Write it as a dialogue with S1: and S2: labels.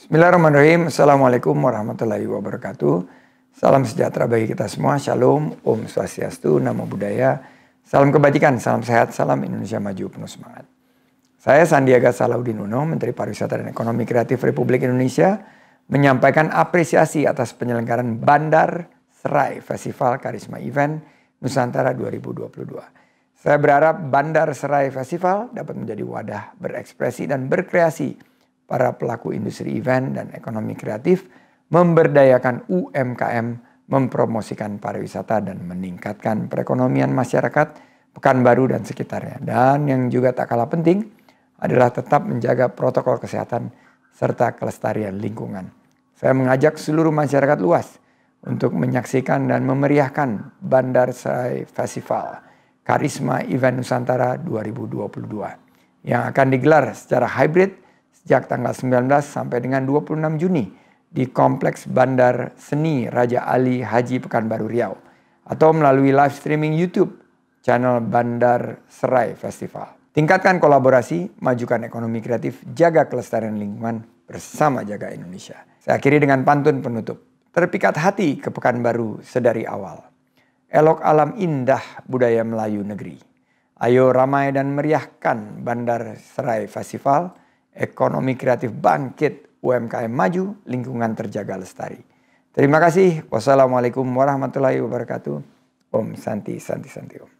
S1: Bismillahirrahmanirrahim. Assalamualaikum warahmatullahi wabarakatuh. Salam sejahtera bagi kita semua. Shalom, Om Swastiastu, Namo Buddhaya. Salam kebajikan, salam sehat, salam Indonesia Maju penuh semangat. Saya Sandiaga Salahuddin Uno, Menteri Pariwisata dan Ekonomi Kreatif Republik Indonesia, menyampaikan apresiasi atas penyelenggaraan Bandar Serai Festival Karisma Event Nusantara 2022. Saya berharap Bandar Serai Festival dapat menjadi wadah berekspresi dan berkreasi para pelaku industri event dan ekonomi kreatif, memberdayakan UMKM, mempromosikan pariwisata dan meningkatkan perekonomian masyarakat Pekanbaru dan sekitarnya. Dan yang juga tak kalah penting adalah tetap menjaga protokol kesehatan serta kelestarian lingkungan. Saya mengajak seluruh masyarakat luas untuk menyaksikan dan memeriahkan Bandar Serai Festival Karisma Event Nusantara 2022 yang akan digelar secara hybrid sejak tanggal 19 sampai dengan 26 Juni di Kompleks Bandar Seni Raja Ali Haji Pekanbaru Riau atau melalui live streaming YouTube channel Bandar Serai Festival. Tingkatkan kolaborasi, majukan ekonomi kreatif, jaga kelestarian lingkungan bersama jaga Indonesia. Saya akhiri dengan pantun penutup. Terpikat hati ke Pekanbaru sedari awal. Elok alam indah budaya Melayu negeri. Ayo ramai dan meriahkan Bandar Serai Festival ekonomi kreatif bangkit, UMKM maju, lingkungan terjaga lestari. Terima kasih. Wassalamualaikum warahmatullahi
S2: wabarakatuh. Om Santi, Santi, Santi, Om.